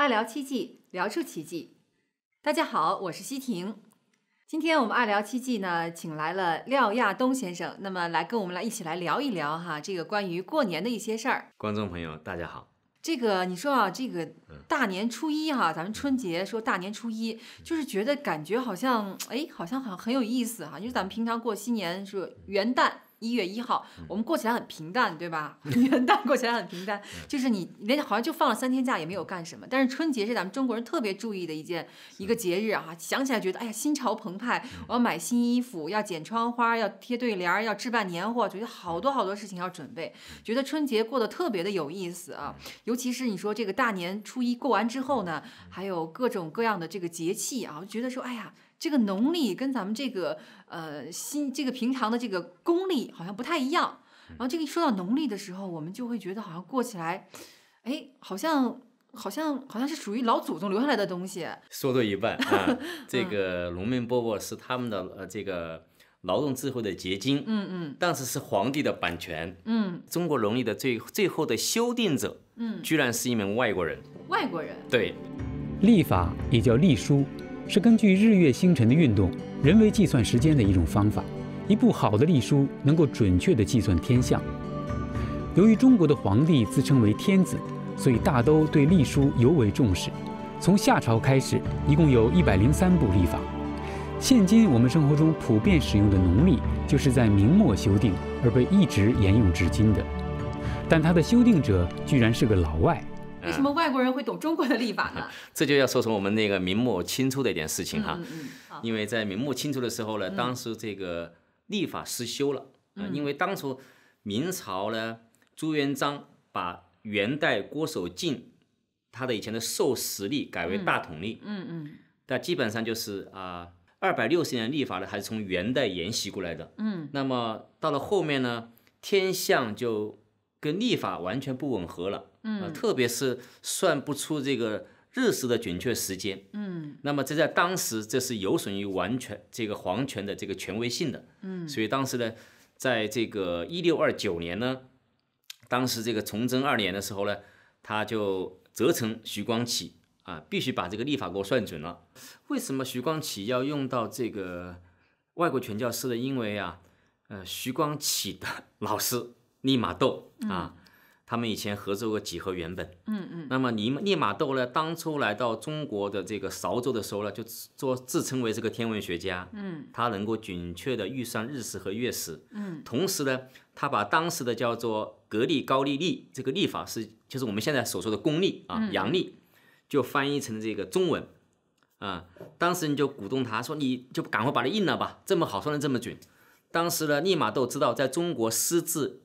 爱聊七季，聊出奇迹。大家好，我是西婷。今天我们爱聊七季呢，请来了廖亚东先生，那么来跟我们来一起来聊一聊哈，这个关于过年的一些事儿。观众朋友，大家好。这个你说啊，这个大年初一哈，咱们春节说大年初一，就是觉得感觉好像哎，好像好像很有意思哈，因为咱们平常过新年是元旦。一月一号，我们过起来很平淡，对吧？元旦过起来很平淡，就是你连好像就放了三天假，也没有干什么。但是春节是咱们中国人特别注意的一件一个节日啊，想起来觉得哎呀，心潮澎湃。我要买新衣服，要剪窗花，要贴对联，要置办年货，觉得好多好多事情要准备，觉得春节过得特别的有意思啊。尤其是你说这个大年初一过完之后呢，还有各种各样的这个节气啊，觉得说哎呀。这个农历跟咱们这个呃新这个平常的这个公历好像不太一样，然后这个一说到农历的时候，我们就会觉得好像过起来，哎，好像好像好像是属于老祖宗留下来的东西。说到一半啊，这个农民伯伯是他们的呃这个劳动智慧的结晶，嗯嗯，但是是皇帝的版权，嗯，中国农历的最最后的修订者，嗯，居然是一名外国人，外国人，对，历法也叫历书。是根据日月星辰的运动，人为计算时间的一种方法。一部好的历书能够准确地计算天象。由于中国的皇帝自称为天子，所以大都对历书尤为重视。从夏朝开始，一共有一百零三部历法。现今我们生活中普遍使用的农历，就是在明末修订而被一直沿用至今的。但它的修订者居然是个老外。为什么外国人会懂中国的历法呢？这就要说说我们那个明末清初的一点事情哈。嗯嗯。因为在明末清初的时候呢，当时这个历法失修了。嗯。因为当初明朝呢，朱元璋把元代郭守敬他的以前的授时历改为大统历。嗯嗯。但基本上就是啊，二百六十年历法呢，还是从元代沿袭过来的。嗯。那么到了后面呢，天象就跟历法完全不吻合了。嗯，特别是算不出这个日食的准确时间，嗯，那么这在当时这是有损于完全这个皇权的这个权威性的，嗯，所以当时呢，在这个一六二九年呢，当时这个崇祯二年的时候呢，他就责成徐光启啊，必须把这个历法给我算准了。为什么徐光启要用到这个外国传教士的？因为啊，呃，徐光启的老师利玛窦啊。他们以前合作过《几何原本》。嗯嗯。那么尼利马窦呢，当初来到中国的这个韶州的时候呢，就做自称为这个天文学家。嗯。他能够准确的预算日食和月食。嗯。同时呢，他把当时的叫做格力高利历这个历法是，就是我们现在所说的公历啊，阳历，就翻译成这个中文。啊，当时你就鼓动他说，你就赶快把它印了吧，这么好算的这么准。当时呢，利马窦知道在中国私自。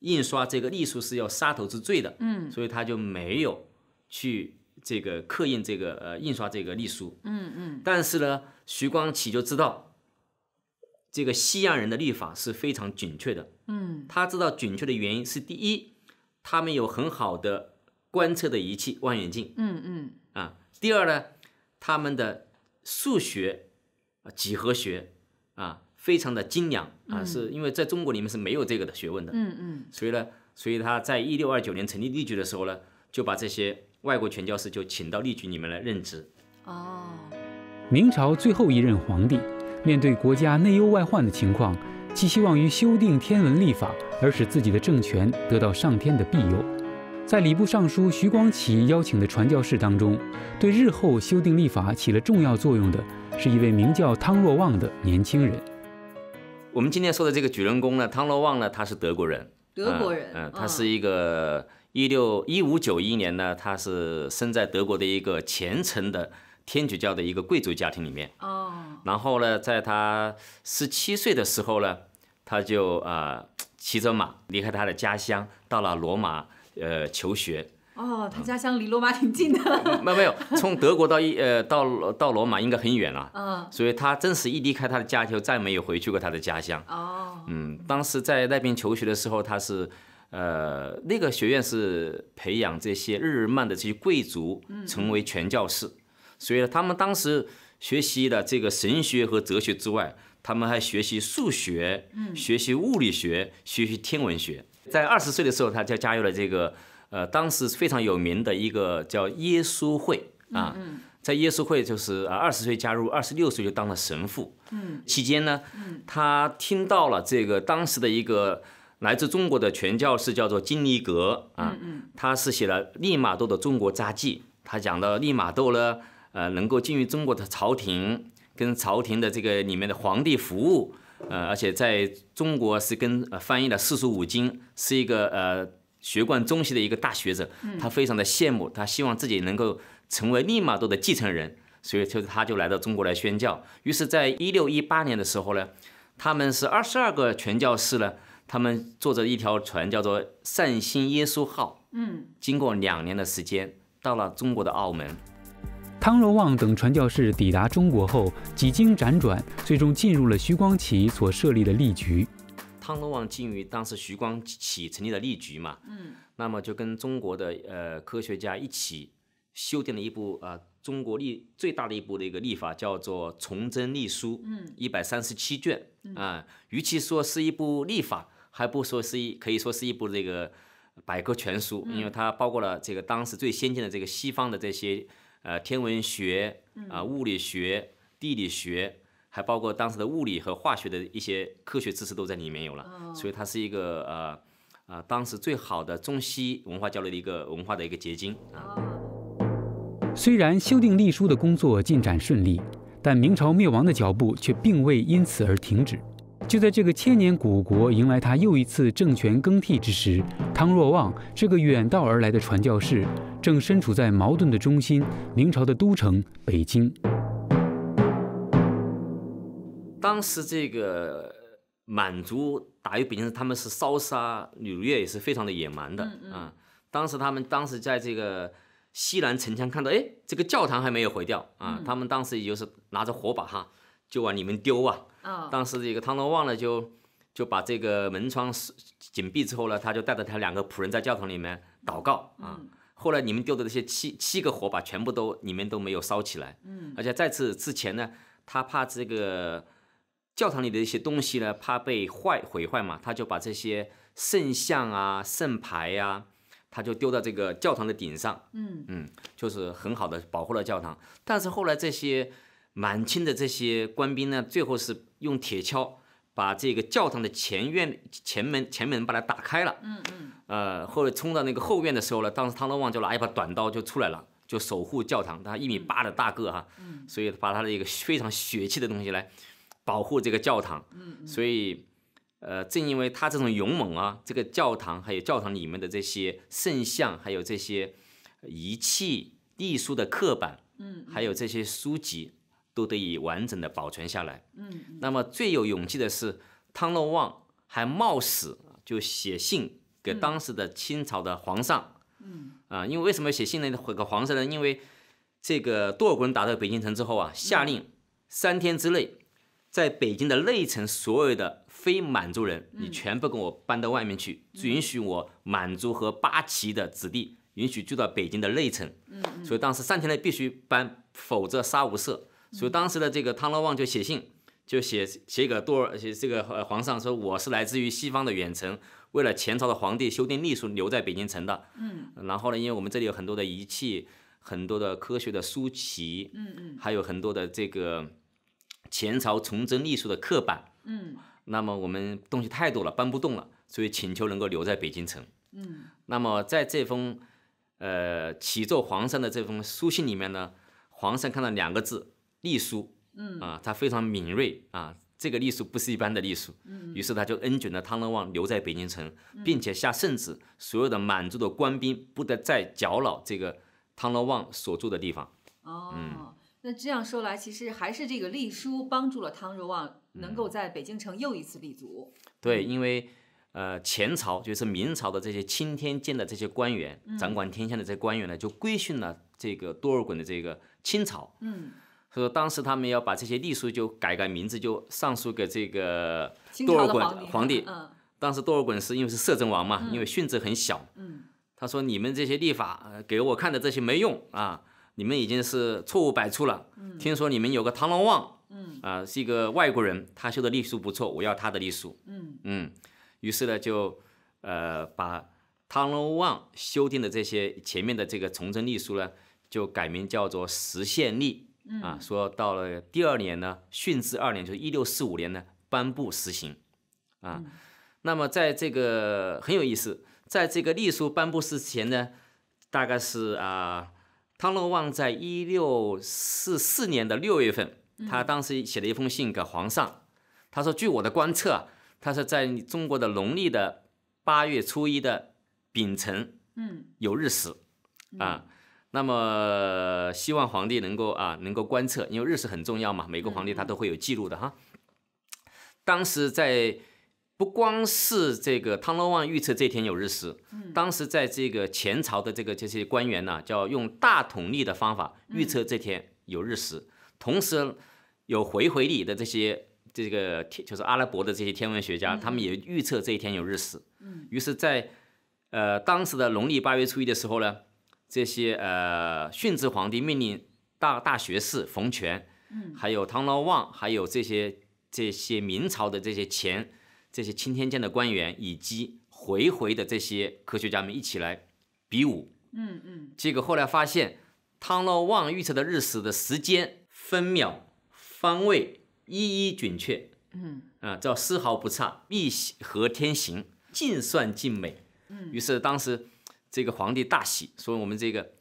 印刷这个隶书是要杀头之罪的，嗯，所以他就没有去这个刻印这个呃印刷这个隶书，嗯嗯。但是呢，徐光启就知道这个西洋人的历法是非常准确的，嗯，他知道准确的原因是第一，他们有很好的观测的仪器望远镜，嗯嗯。啊，第二呢，他们的数学几何学啊。非常的精良啊，是因为在中国里面是没有这个的学问的，嗯嗯，所以呢，所以他在一六二九年成立立举的时候呢，就把这些外国传教士就请到例举里面来任职。哦，明朝最后一任皇帝面对国家内忧外患的情况，寄希望于修订天文历法而使自己的政权得到上天的庇佑。在礼部尚书徐光启邀请的传教士当中，对日后修订历法起了重要作用的是一位名叫汤若望的年轻人。我们今天说的这个主人公呢，汤罗旺呢，他是德国人，德国人，嗯，他是一个一六一五九一年呢，他是生在德国的一个虔诚的天主教的一个贵族家庭里面，哦，然后呢，在他十七岁的时候呢，他就啊骑着马离开他的家乡，到了罗马，呃，求学。哦，他家乡离罗马挺近的，没有没有，从德国到一呃到到罗马应该很远了，嗯，所以他真是一离开他的家就再没有回去过他的家乡。哦，嗯，当时在那边求学的时候，他是，呃，那个学院是培养这些日耳曼的这些贵族成为全教士，所以他们当时学习的这个神学和哲学之外，他们还学习数学，嗯，学习物理学，学习天文学。在二十岁的时候，他就加入了这个。呃，当时非常有名的一个叫耶稣会啊，在耶稣会就是二十岁加入，二十六岁就当了神父。嗯，期间呢，他听到了这个当时的一个来自中国的传教士叫做金尼格啊，他是写了利玛窦的中国札记，他讲到利玛窦呢，呃，能够进入中国的朝廷，跟朝廷的这个里面的皇帝服务，呃，而且在中国是跟翻译了四书五经，是一个呃。学贯中西的一个大学者，他非常的羡慕，他希望自己能够成为利玛窦的继承人，所以就他就来到中国来宣教。于是，在一六一八年的时候呢，他们是二十二个传教士呢，他们坐着一条船叫做“善心耶稣号”，嗯，经过两年的时间，到了中国的澳门。汤若望等传教士抵达中国后，几经辗转，最终进入了徐光启所设立的利局。汤诺望基于当时徐光启成立的立局嘛，嗯，那么就跟中国的呃科学家一起修订了一部呃中国历最大的一部的一个历法，叫做《崇祯历书》，嗯，一百三十七卷啊，与其说是一部历法，还不说是一，可以说是一部这个百科全书，因为它包括了这个当时最先进的这个西方的这些呃天文学啊、物理学、地理学。还包括当时的物理和化学的一些科学知识都在里面有了，所以它是一个呃，啊，当时最好的中西文化交流的一个文化的一个结晶啊。虽然修订隶书的工作进展顺利，但明朝灭亡的脚步却并未因此而停止。就在这个千年古国迎来它又一次政权更替之时，汤若望这个远道而来的传教士正身处在矛盾的中心——明朝的都城北京。当时这个满族打入北京他们是烧杀掳掠，也是非常的野蛮的啊。当时他们当时在这个西南城墙看到，哎，这个教堂还没有毁掉啊。他们当时也就是拿着火把哈，就往里面丢啊。当时这个汤德旺呢，就就把这个门窗是紧闭之后呢，他就带着他两个仆人在教堂里面祷告啊。后来你们丢的这些七七个火把全部都里面都没有烧起来，嗯，而且在此之前呢，他怕这个。教堂里的一些东西呢，怕被坏毁坏嘛，他就把这些圣像啊、圣牌呀，他就丢到这个教堂的顶上。嗯嗯，就是很好的保护了教堂。但是后来这些满清的这些官兵呢，最后是用铁锹把这个教堂的前院、前门、前门把它打开了。嗯嗯。呃，后来冲到那个后院的时候呢，当时汤若望就拿一把短刀就出来了，就守护教堂。他一米八的大个哈，所以把他的一个非常血气的东西来。保护这个教堂，嗯，所以，呃，正因为他这种勇猛啊，这个教堂还有教堂里面的这些圣像，还有这些，仪器、艺术的刻板，嗯，还有这些书籍，都得以完整的保存下来，嗯，那么最有勇气的是汤若望，还冒死就写信给当时的清朝的皇上，嗯，啊，因为为什么写信呢？回给皇上呢？因为，这个多尔衮打到北京城之后啊，下令三天之内。在北京的内城，所有的非满族人，你全部跟我搬到外面去。允许我满族和八旗的子弟，允许住到北京的内城。嗯所以当时三天内必须搬，否则杀无赦。所以当时的这个汤若望就写信，就写写给多尔，写这个呃皇上说我是来自于西方的远程，为了前朝的皇帝修订历书留在北京城的。嗯。然后呢，因为我们这里有很多的仪器，很多的科学的书籍。嗯嗯。还有很多的这个。前朝崇祯隶书的刻板，嗯，那么我们东西太多了，搬不动了，所以请求能够留在北京城，嗯，那么在这封，呃，启奏皇上的这封书信里面呢，皇上看到两个字，隶书，嗯，啊，他非常敏锐啊，这个隶书不是一般的隶书，嗯，于是他就恩准了汤若望留在北京城，并且下圣旨，所有的满族的官兵不得再搅扰这个汤若望所住的地方，哦。那这样说来，其实还是这个隶书帮助了汤若望，能够在北京城又一次立足。对，因为，呃，前朝就是明朝的这些钦天监的这些官员，掌管天下的这些官员呢，就规训了这个多尔衮的这个清朝。嗯，所以当时他们要把这些隶书就改改名字，就上书给这个多尔衮皇帝。嗯，当时多尔衮是因为是摄政王嘛，因为训字很小。嗯，他说你们这些立法给我看的这些没用啊。你们已经是错误百出了。嗯，听说你们有个唐龙望，嗯，啊，是一个外国人，他修的隶书不错，我要他的隶书。嗯嗯，于是呢，就呃把唐龙望修订的这些前面的这个崇祯隶书呢，就改名叫做实现隶。嗯啊，说到了第二年呢，顺治二年，就是一六四五年呢，颁布实行。啊，那么在这个很有意思，在这个隶书颁布之前呢，大概是啊。汤若望在一六四四年的六月份，他当时写了一封信给皇上，他说：“据我的观测，他是在中国的农历的八月初一的丙辰，嗯，有日食啊。那么希望皇帝能够啊，能够观测，因为日食很重要嘛，每个皇帝他都会有记录的哈。当时在。”不光是这个汤罗望预测这天有日食，当时在这个前朝的这个这些官员呢，叫用大统历的方法预测这天有日食，同时有回回历的这些这个就是阿拉伯的这些天文学家，他们也预测这一天有日食。于是在呃当时的农历八月初一的时候呢，这些呃逊职皇帝命令大大学士冯权，还有汤罗望，还有这些这些明朝的这些前。这些钦天监的官员以及回回的这些科学家们一起来比武，嗯嗯，结果后来发现，汤若望预测的日食的时间、分秒、方位一一准确，嗯啊，叫丝毫不差，一合天行，尽算尽美。嗯，于是当时这个皇帝大喜，说我们这个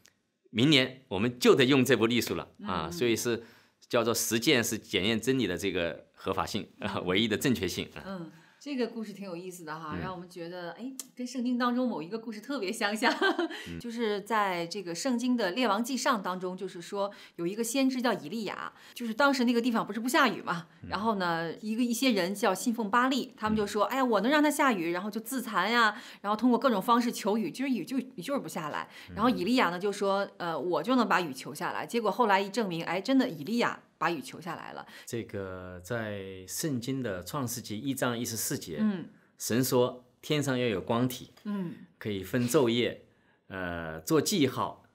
明年我们就得用这部历书了啊，所以是叫做实践是检验真理的这个合法性、啊，唯一的正确性啊。嗯。这个故事挺有意思的哈，让我们觉得哎，跟圣经当中某一个故事特别相像，就是在这个圣经的《列王纪上》当中，就是说有一个先知叫以利亚，就是当时那个地方不是不下雨嘛，然后呢，一个一些人叫信奉巴利，他们就说哎呀，我能让他下雨，然后就自残呀，然后通过各种方式求雨，就是雨就就是不下来，然后以利亚呢就说呃，我就能把雨求下来，结果后来一证明，哎，真的以利亚。把雨求下来了。这个在圣经的创世纪一章一十四节，嗯，神说天上要有光体，嗯，可以分昼夜，呃，做记号，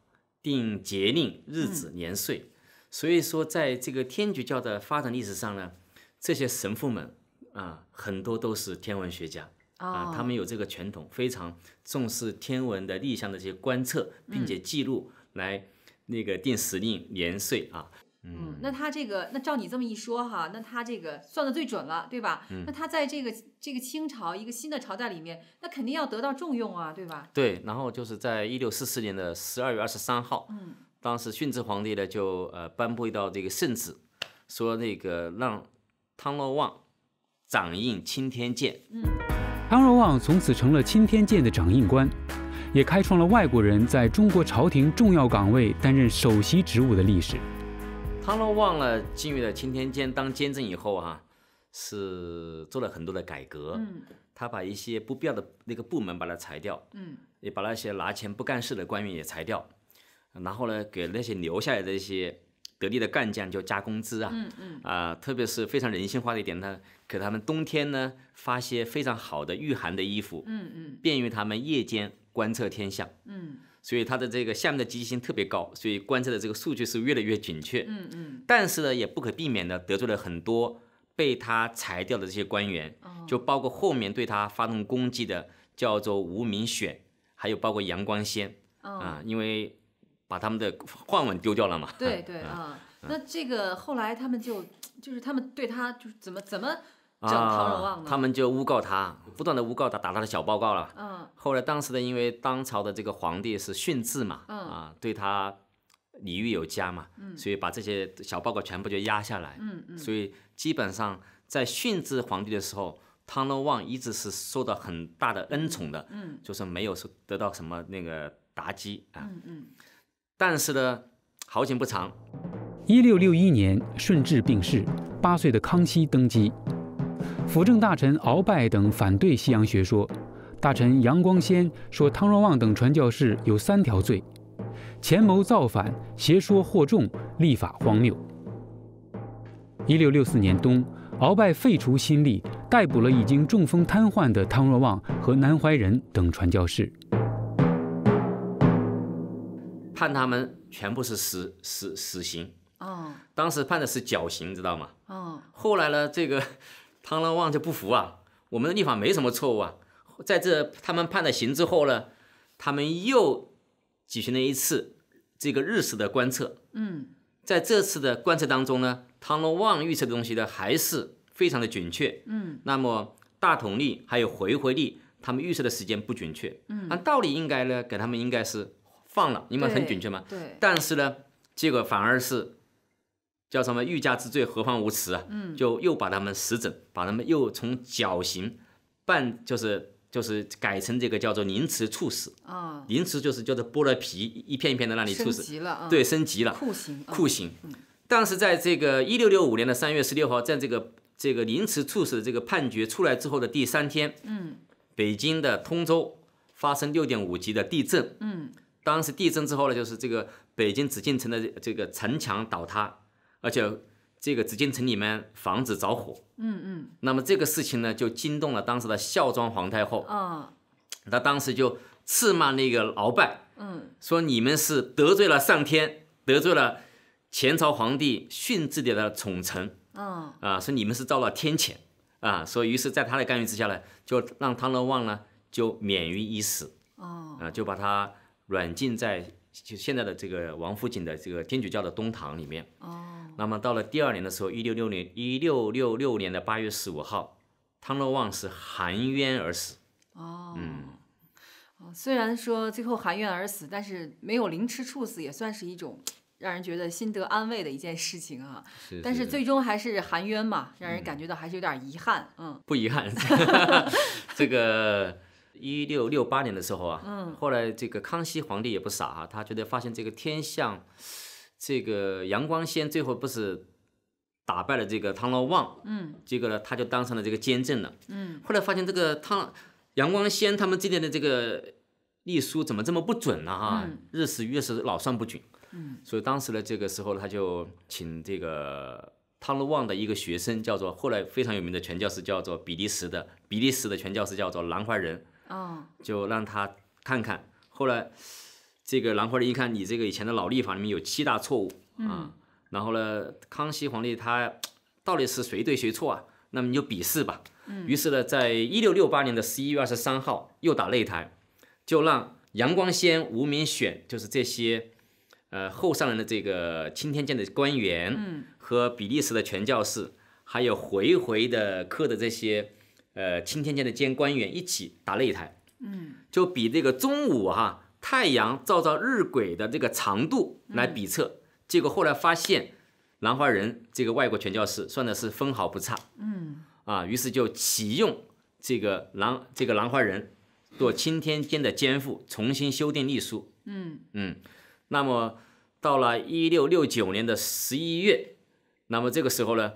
定节令、日子、年岁。所以说，在这个天主教的发展历史上呢，这些神父们啊，很多都是天文学家啊，他们有这个传统，非常重视天文的立项的这些观测，并且记录来那个定时令、年岁啊。嗯，那他这个，那照你这么一说哈，那他这个算的最准了，对吧？嗯。那他在这个这个清朝一个新的朝代里面，那肯定要得到重用啊，对吧？对。然后就是在一六四四年的十二月二十三号，嗯，当时顺治皇帝呢就呃颁布一道这个圣旨，说那个让汤若望掌印钦天监。嗯。汤若望从此成了钦天监的掌印官，也开创了外国人在中国朝廷重要岗位担任首席职务的历史。唐龙忘了进入了青天监当监正以后啊，是做了很多的改革。嗯，他把一些不必要的那个部门把它裁掉。嗯，也把那些拿钱不干事的官员也裁掉。然后呢，给那些留下来的一些得力的干将就加工资啊。嗯嗯。啊，特别是非常人性化的一点，他给他们冬天呢发些非常好的御寒的衣服。嗯嗯。便于他们夜间观测天象。嗯。所以他的这个下面的积极性特别高，所以观测的这个数据是越来越准确。嗯嗯。但是呢，也不可避免的得罪了很多被他裁掉的这些官员，就包括后面对他发动攻击的叫做吴明选，还有包括杨光先啊，因为把他们的饭碗丢掉了嘛。对对 啊，那这个后来他们就就是他们对他就是怎么怎么。这他们就诬告他，不断的诬告他，打他的小报告了。嗯，后来当时呢，因为当朝的这个皇帝是训治嘛，嗯，啊，对他礼遇有加嘛，嗯，所以把这些小报告全部就压下来。嗯嗯，所以基本上在训治皇帝的时候，汤罗旺一直是受到很大的恩宠的。嗯，就是没有受得到什么那个打击啊。嗯嗯，但是呢，好景不长，一六六一年，顺治病逝，八岁的康熙登基。辅政大臣鳌拜等反对西洋学说，大臣杨光先说汤若望等传教士有三条罪：前谋造反、邪说惑众、立法荒谬。一六六四年冬，鳌拜废除新历，逮捕了已经中风瘫痪的汤若望和南怀仁等传教士，判他们全部是死死死刑。哦，当时判的是绞刑，知道吗？哦，后来呢，这个。汤洛望就不服啊，我们的立法没什么错误啊，在这他们判了刑之后呢，他们又举行了一次这个日食的观测，嗯，在这次的观测当中呢，汤洛望预测的东西呢还是非常的准确，嗯，那么大统力还有回回力，他们预测的时间不准确，嗯，按道理应该呢给他们应该是放了，因为很准确嘛，对，但是呢，结果反而是。叫什么“欲加之罪，何患无辞”啊？嗯，就又把他们实整，把他们又从绞刑，办就是就是改成这个叫做凌迟处死啊。凌迟就是叫做剥了皮，一片一片的让你处死。对，升级了。酷刑，酷刑。但是在这个一六六五年的三月十六号，在这个这个凌迟处死的这个判决出来之后的第三天，嗯，北京的通州发生六点五级的地震，嗯，当时地震之后呢，就是这个北京紫禁城的这个城墙倒塌。而且这个紫禁城里面房子着火，嗯嗯，那么这个事情呢，就惊动了当时的孝庄皇太后，嗯，她当时就斥骂那个鳌拜，嗯，说你们是得罪了上天，得罪了前朝皇帝自己的宠臣，啊，啊，说你们是遭了天谴，啊，所以于是在他的干预之下呢，就让汤若望呢就免于一死，啊，啊，就把他软禁在就现在的这个王府井的这个天主教的东堂里面，哦。那么到了第二年的时候，一六六年一六六六年的八月十五号，汤若望是含冤而死。哦，嗯，虽然说最后含冤而死，但是没有凌迟处死，也算是一种 让人觉得心得安慰的一件事情啊。是，但是最终还是含冤嘛，让人感觉到还是有点遗憾。嗯，不遗憾。这个一六六八年的时候啊，嗯，后来这个康熙皇帝也不傻啊，他觉得发现这个天象。这个杨光先最后不是打败了这个汤罗旺，嗯，结果呢，他就当上了这个监正了，嗯，后来发现这个汤杨光先他们这边的这个历书怎么这么不准呢？哈，日时月食老算不准，嗯，所以当时呢，这个时候，他就请这个汤罗旺的一个学生，叫做后来非常有名的全教师，叫做比利时的比利时的全教师，叫做南怀仁，啊，就让他看看，后来。这个兰花仁一看你这个以前的老历法里面有七大错误啊，然后呢，康熙皇帝他到底是谁对谁错啊？那么你就比试吧。于是呢，在一六六八年的十一月二十三号又打擂台，就让杨光先、吴明选，就是这些呃后上任的这个钦天监的官员，嗯，和比利时的全教士，还有回回的科的这些呃钦天监的监官员一起打擂台，嗯，就比这个中午哈。太阳照照日晷的这个长度来比测，结果后来发现，兰花人这个外国传教士算的是分毫不差。嗯，啊，于是就启用这个兰这个兰花人做钦天监的监护，重新修订历书。嗯嗯，那么到了一六六九年的十一月，那么这个时候呢，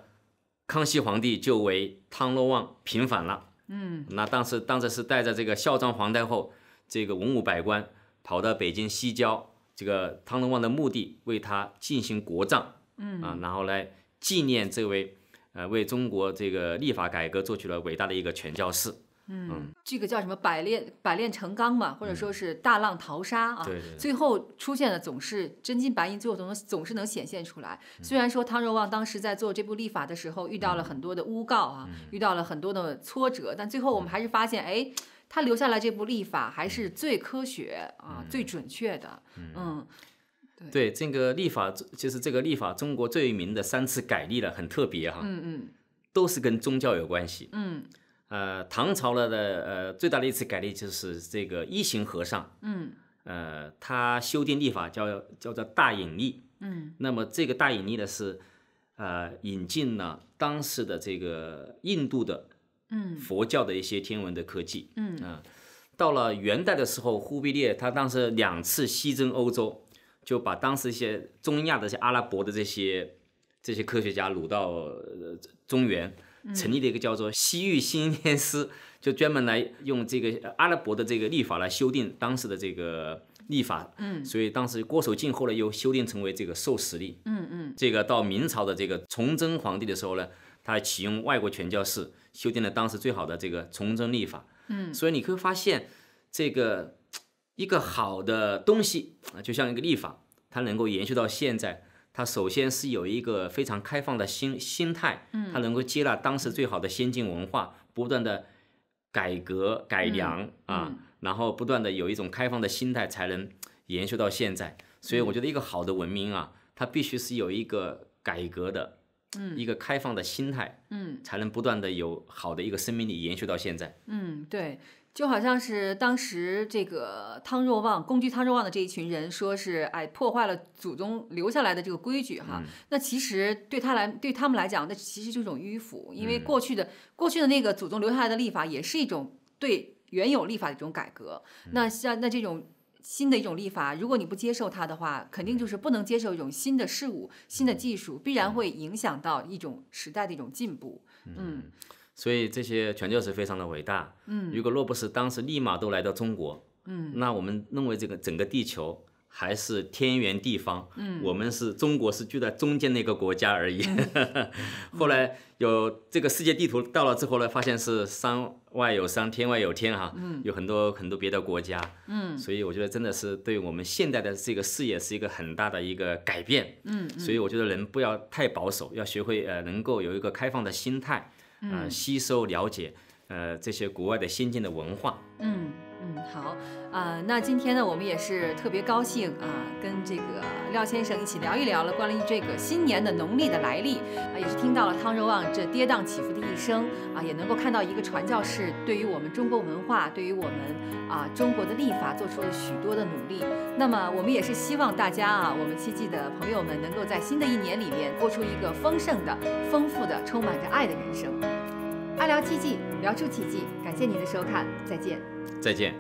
康熙皇帝就为汤若望平反了。嗯，那当时当时是带着这个孝庄皇太后这个文武百官。跑到北京西郊这个汤若望的墓地，为他进行国葬，嗯啊，然后来纪念这位，呃，为中国这个立法改革做出了伟大的一个全教士，嗯，这个叫什么百炼百炼成钢嘛，或者说是大浪淘沙啊，对对，最后出现的总是真金白银，最后总总是能显现出来。虽然说汤若望当时在做这部立法的时候遇到了很多的诬告啊，遇到了很多的挫折，但最后我们还是发现，哎。他留下来这部历法还是最科学啊，最准确的。嗯，对，对，这个历法就是这个历法，中国最有名的三次改历了，很特别哈。嗯嗯，都是跟宗教有关系。嗯，呃，唐朝了的呃最大的一次改历就是这个一行和尚。嗯，呃，他修订历法叫叫做大隐历。嗯，那么这个大隐历呢是，呃，引进了当时的这个印度的。佛教的一些天文的科技，嗯，到了元代的时候，忽必烈他当时两次西征欧洲，就把当时一些中亚的、些阿拉伯的这些这些科学家掳到呃、中原，成立了一个叫做西域新天师，就专门来用这个阿拉伯的这个历法来修订当时的这个历法，嗯，所以当时郭守敬后来又修订成为这个授时历，嗯嗯，这个到明朝的这个崇祯皇帝的时候呢，他启用外国传教士。修订了当时最好的这个崇祯历法，嗯，所以你会发现，这个一个好的东西啊，就像一个历法，它能够延续到现在，它首先是有一个非常开放的心心态，嗯，它能够接纳当时最好的先进文化，不断的改革改良啊，然后不断的有一种开放的心态，才能延续到现在。所以我觉得一个好的文明啊，它必须是有一个改革的。嗯，一个开放的心态，嗯，才能不断的有好的一个生命力延续到现在。嗯，对，就好像是当时这个汤若望，攻击汤若望的这一群人，说是哎破坏了祖宗留下来的这个规矩哈。那其实对他来，对他们来讲，那其实就是一种迂腐，因为过去的过去的那个祖宗留下来的立法也是一种对原有立法的一种改革。那像那这种。新的一种立法，如果你不接受它的话，肯定就是不能接受一种新的事物、新的技术，必然会影响到一种时代的一种进步。嗯，所以这些全教是非常的伟大。嗯，如果若不是当时立马都来到中国，嗯，那我们认为这个整个地球。还是天圆地方，嗯，我们是中国是居在中间的一个国家而已。后来有这个世界地图到了之后呢，发现是山外有山，天外有天哈，嗯，有很多很多别的国家，嗯，所以我觉得真的是对我们现代的这个视野是一个很大的一个改变，嗯，所以我觉得人不要太保守，要学会呃能够有一个开放的心态，嗯，吸收了解呃这些国外的先进的文化，嗯。好啊，那今天呢，我们也是特别高兴啊，跟这个廖先生一起聊一聊了关于这个新年的农历的来历啊，也是听到了汤若望这跌宕起伏的一生啊，也能够看到一个传教士对于我们中国文化，对于我们啊中国的历法做出了许多的努力。那么我们也是希望大家啊，我们七季的朋友们能够在新的一年里面过出一个丰盛的、丰富的、充满着爱的人生。爱聊七季，聊出奇迹。感谢您的收看，再见。再见。